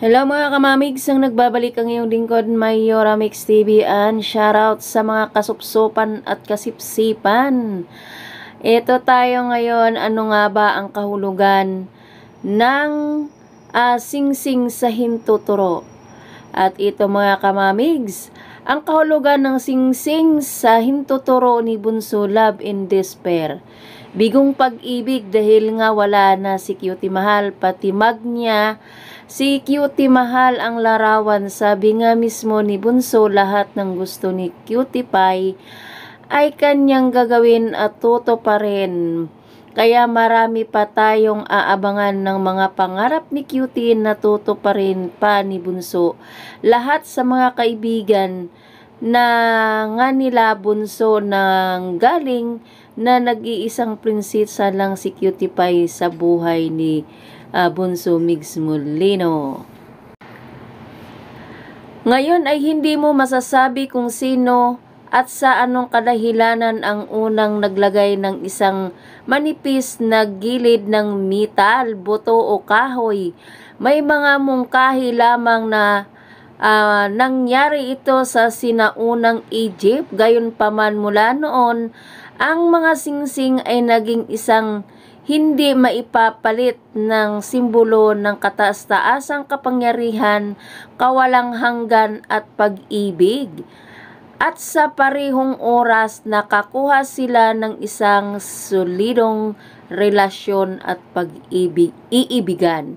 Hello mga kamamigs, ang nagbabalik ang iyong lingkod, Mayora Mix TV and shoutout sa mga kasupsupan at kasipsipan. Ito tayo ngayon, ano nga ba ang kahulugan ng uh, singsing -sing sa hintuturo? At ito mga kamamigs, ang kahulugan ng singsing -sing sa hintuturo ni Bunso Love in Despair. Bigong pag-ibig dahil nga wala na si Cutie Mahal, pati mag niya. Si Cutie Mahal ang larawan, sabi nga mismo ni Bunso lahat ng gusto ni Cutie Pie ay kanyang gagawin at toto pa rin. Kaya marami pa tayong aabangan ng mga pangarap ni Cutie na toto pa rin pa ni Bunso. Lahat sa mga kaibigan na nga nila Bunso nang galing na nag-iisang prinsesa lang si Cutie Pie sa buhay ni uh, Bunso Migs Molino. Ngayon ay hindi mo masasabi kung sino at sa anong kadahilanan ang unang naglagay ng isang manipis na gilid ng metal, buto o kahoy. May mga mungkahi lamang na Uh, nangyari ito sa sinaunang Egypt, gayon paman mula noon ang mga singsing ay naging isang hindi maipapalit ng simbolo ng kataas-taasang kapangyarihan, kawalang hanggan at pag-ibig. At sa parehong oras nakakuha sila ng isang solidong relasyon at pag-ibig iibigan.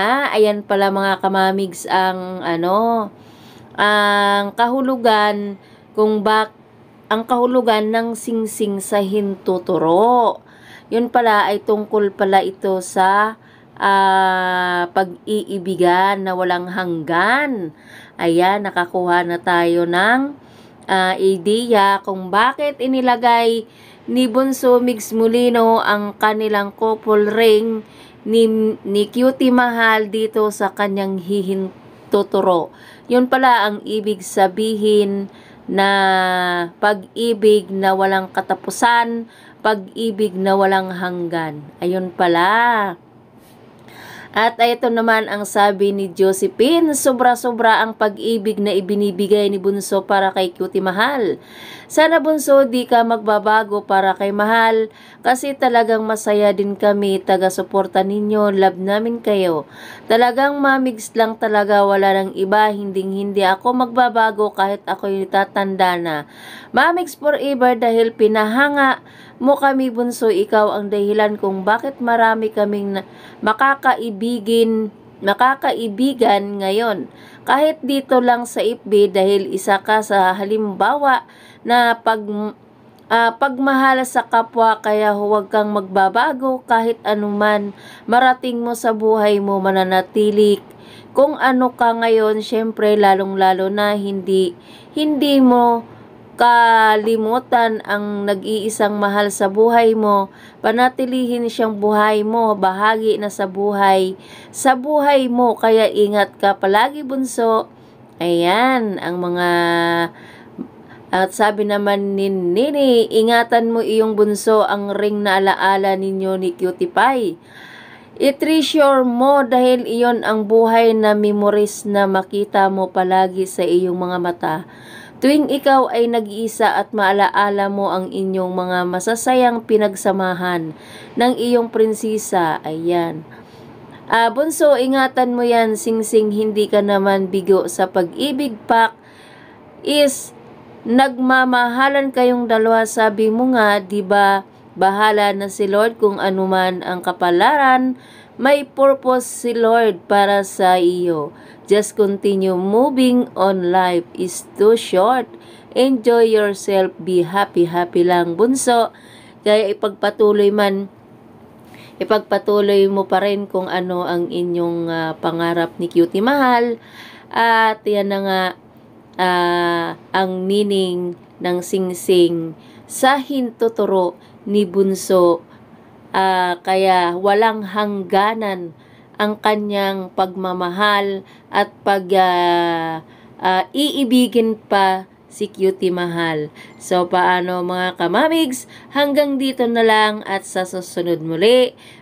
Ah, ayan pala mga kamamigs ang ano ang kahulugan kung bakit ang kahulugan ng singsing sa hintuturo. Yun pala ay tungkol pala ito sa uh, pag-iibigan na walang hanggan. Ayan, nakakuha na tayo ng uh, ideya kung bakit inilagay ni Bunso Mix Mulino ang kanilang couple ring ni, ni Cutie Mahal dito sa kanyang hihintuturo. Yun pala ang ibig sabihin na pag-ibig na walang katapusan, pag-ibig na walang hanggan. Ayun pala. At ito naman ang sabi ni Josephine, sobra-sobra ang pag-ibig na ibinibigay ni Bunso para kay Cutie Mahal. Sana Bunso di ka magbabago para kay Mahal kasi talagang masaya din kami, taga-suporta ninyo, love namin kayo. Talagang mamigs lang talaga, wala nang iba, hinding-hindi ako magbabago kahit ako yung tatanda na. Mamigs forever dahil pinahanga mo kami bunso, ikaw ang dahilan kung bakit marami kaming makakaibigin makakaibigan ngayon. Kahit dito lang sa FB dahil isa ka sa halimbawa na pag uh, ah, pagmahala sa kapwa kaya huwag kang magbabago kahit anuman marating mo sa buhay mo mananatili kung ano ka ngayon syempre lalong lalo na hindi hindi mo kalimutan ang nag-iisang mahal sa buhay mo, panatilihin siyang buhay mo, bahagi na sa buhay, sa buhay mo, kaya ingat ka palagi bunso. Ayan, ang mga at sabi naman ni Nini, ingatan mo iyong bunso ang ring na alaala ninyo ni Cutie Pie. I-treasure mo dahil iyon ang buhay na memories na makita mo palagi sa iyong mga mata. Tuwing ikaw ay nag-iisa at maalaala mo ang inyong mga masasayang pinagsamahan ng iyong prinsesa, ayan. Ah, bunso, ingatan mo yan, singsing -sing, hindi ka naman bigo sa pag-ibig pak is nagmamahalan kayong dalawa, sabi mo nga, 'di ba? Bahala na si Lord kung anuman ang kapalaran, may purpose si Lord para sa iyo. Just continue moving on life is too short. Enjoy yourself, be happy, happy lang bunso. Kaya ipagpatuloy man, ipagpatuloy mo pa rin kung ano ang inyong uh, pangarap ni Cutie Mahal. At yan na nga uh, ang meaning ng singsing -sing sa hintuturo ni Bunso. Uh, kaya walang hangganan ang kanyang pagmamahal at pag uh, uh, iibigin pa si Cutie Mahal. So paano mga kamamigs, hanggang dito na lang at sa susunod muli